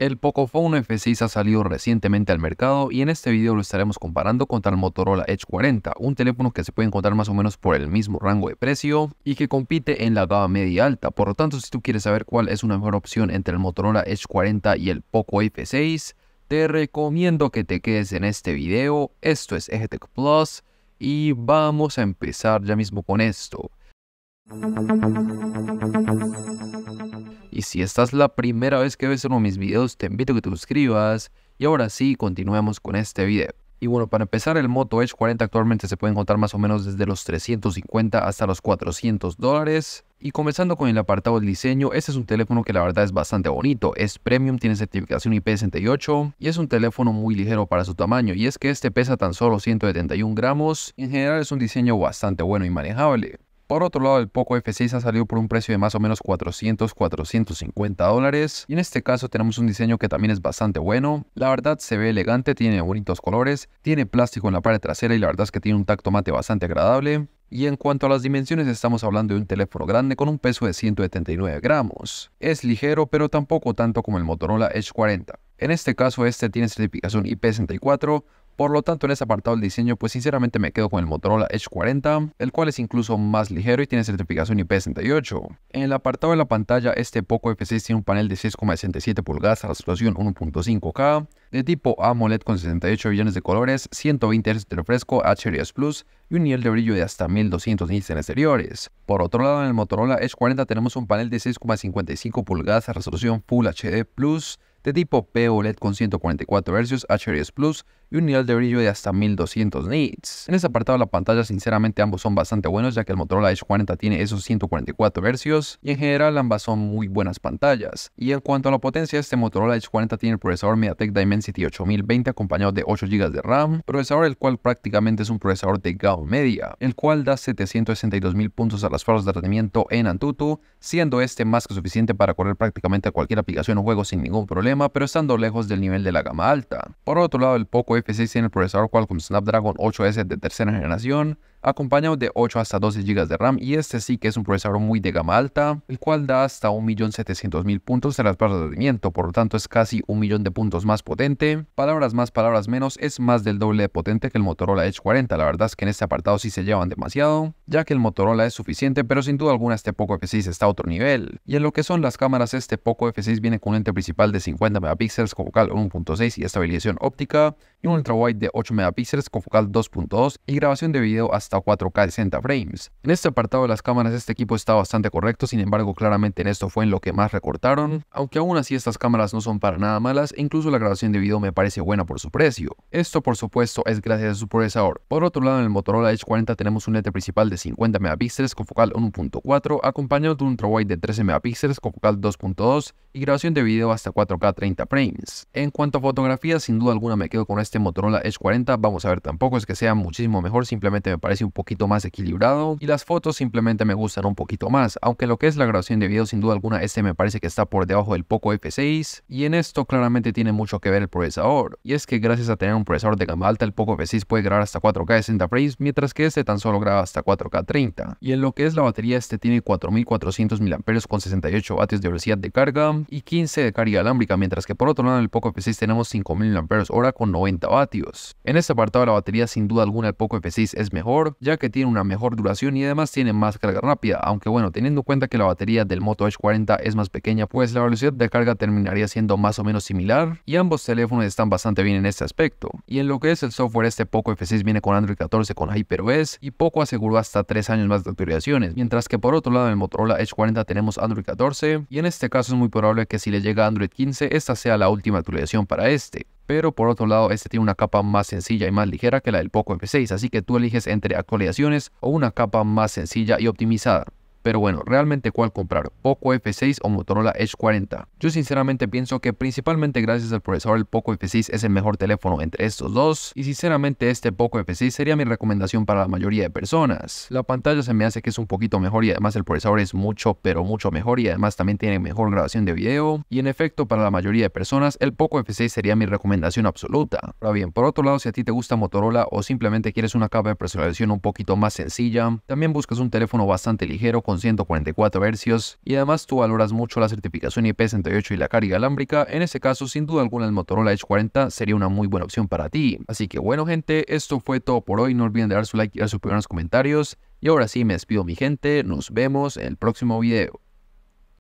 El Pocophone F6 ha salido recientemente al mercado y en este video lo estaremos comparando contra el Motorola Edge 40, un teléfono que se puede encontrar más o menos por el mismo rango de precio y que compite en la gama media alta. Por lo tanto, si tú quieres saber cuál es una mejor opción entre el Motorola Edge 40 y el Poco F6, te recomiendo que te quedes en este video. Esto es Egetech Plus y vamos a empezar ya mismo con esto. Y si esta es la primera vez que ves uno de mis videos, te invito a que te suscribas. Y ahora sí, continuemos con este video. Y bueno, para empezar, el Moto Edge 40 actualmente se puede encontrar más o menos desde los 350 hasta los 400 dólares. Y comenzando con el apartado del diseño, este es un teléfono que la verdad es bastante bonito, es premium, tiene certificación IP68 y es un teléfono muy ligero para su tamaño y es que este pesa tan solo 171 gramos en general es un diseño bastante bueno y manejable. Por otro lado, el Poco F6 ha salido por un precio de más o menos 400, 450 dólares. Y en este caso tenemos un diseño que también es bastante bueno. La verdad se ve elegante, tiene bonitos colores, tiene plástico en la parte trasera y la verdad es que tiene un tacto mate bastante agradable. Y en cuanto a las dimensiones, estamos hablando de un teléfono grande con un peso de 179 gramos. Es ligero, pero tampoco tanto como el Motorola Edge 40. En este caso, este tiene certificación IP64, por lo tanto, en este apartado del diseño, pues sinceramente me quedo con el Motorola Edge 40, el cual es incluso más ligero y tiene certificación IP68. En el apartado de la pantalla, este Poco F6 tiene un panel de 6,67 pulgadas a resolución 1.5K, de tipo AMOLED con 68 billones de colores, 120 Hz de refresco HDS Plus y un nivel de brillo de hasta 1200 nits en exteriores. Por otro lado, en el Motorola Edge 40 tenemos un panel de 6,55 pulgadas a resolución Full HD Plus, de tipo POLED con 144 Hz HDS Plus y un nivel de brillo de hasta 1200 nits. En este apartado de la pantalla sinceramente ambos son bastante buenos ya que el Motorola Edge 40 tiene esos 144 Hz y en general ambas son muy buenas pantallas. Y en cuanto a la potencia este Motorola Edge 40 tiene el procesador MediaTek Dimensity 8020 acompañado de 8 GB de RAM, procesador el cual prácticamente es un procesador de gama media, el cual da 762.000 puntos a las pruebas de rendimiento en Antutu, siendo este más que suficiente para correr prácticamente cualquier aplicación o juego sin ningún problema pero estando lejos del nivel de la gama alta. Por otro lado, el Poco F6 tiene el procesador Qualcomm Snapdragon 8S de tercera generación, acompañado de 8 hasta 12 GB de RAM y este sí que es un procesador muy de gama alta, el cual da hasta 1.700.000 puntos de las barras de rendimiento, por lo tanto es casi un millón de puntos más potente. Palabras más, palabras menos, es más del doble de potente que el Motorola Edge 40, la verdad es que en este apartado sí se llevan demasiado, ya que el Motorola es suficiente, pero sin duda alguna este Poco F6 está a otro nivel. Y en lo que son las cámaras, este Poco F6 viene con un ente principal de 50 megapíxeles con focal 1.6 y estabilización óptica, y un ultrawide de 8 megapíxeles con focal 2.2 y grabación de video hasta 4K 60 frames. En este apartado de las cámaras este equipo está bastante correcto, sin embargo claramente en esto fue en lo que más recortaron, aunque aún así estas cámaras no son para nada malas e incluso la grabación de video me parece buena por su precio. Esto por supuesto es gracias a su procesador. Por otro lado en el Motorola Edge 40 tenemos un lente principal de 50 megapíxeles con focal 1.4 acompañado de un ultrawide de 13 megapíxeles con focal 2.2 y grabación de video hasta 4K 30 frames. En cuanto a fotografía sin duda alguna me quedo con este Motorola Edge 40, vamos a ver tampoco es que sea muchísimo mejor, simplemente me parece un poquito más equilibrado y las fotos simplemente me gustan un poquito más, aunque lo que es la grabación de video sin duda alguna este me parece que está por debajo del Poco F6 y en esto claramente tiene mucho que ver el procesador y es que gracias a tener un procesador de gama alta el Poco F6 puede grabar hasta 4K 60 frames mientras que este tan solo graba hasta 4K 30 y en lo que es la batería este tiene 4400 mAh con 68 vatios de velocidad de carga y 15 de carga alámbrica mientras que por otro lado en el Poco F6 tenemos 5000 mAh con 90 vatios en este apartado de la batería sin duda alguna el Poco F6 es mejor ya que tiene una mejor duración y además tiene más carga rápida, aunque bueno, teniendo en cuenta que la batería del Moto Edge 40 es más pequeña, pues la velocidad de carga terminaría siendo más o menos similar, y ambos teléfonos están bastante bien en este aspecto. Y en lo que es el software, este Poco F6 viene con Android 14 con HyperOS, y Poco aseguró hasta 3 años más de actualizaciones, mientras que por otro lado en el Motorola Edge 40 tenemos Android 14, y en este caso es muy probable que si le llega a Android 15, esta sea la última actualización para este pero por otro lado este tiene una capa más sencilla y más ligera que la del Poco F6, así que tú eliges entre actualizaciones o una capa más sencilla y optimizada. Pero bueno, realmente cuál comprar, Poco F6 o Motorola Edge 40. Yo sinceramente pienso que principalmente gracias al procesador el Poco F6 es el mejor teléfono entre estos dos y sinceramente este Poco F6 sería mi recomendación para la mayoría de personas. La pantalla se me hace que es un poquito mejor y además el procesador es mucho pero mucho mejor y además también tiene mejor grabación de video y en efecto para la mayoría de personas el Poco F6 sería mi recomendación absoluta. Ahora bien, por otro lado si a ti te gusta Motorola o simplemente quieres una capa de personalización un poquito más sencilla, también buscas un teléfono bastante ligero con 144 hercios y además tú valoras mucho la certificación IP68 y la carga alámbrica, en ese caso sin duda alguna el Motorola Edge 40 sería una muy buena opción para ti. Así que bueno gente, esto fue todo por hoy, no olviden de dar su like y dar su en los comentarios y ahora sí me despido mi gente, nos vemos en el próximo video.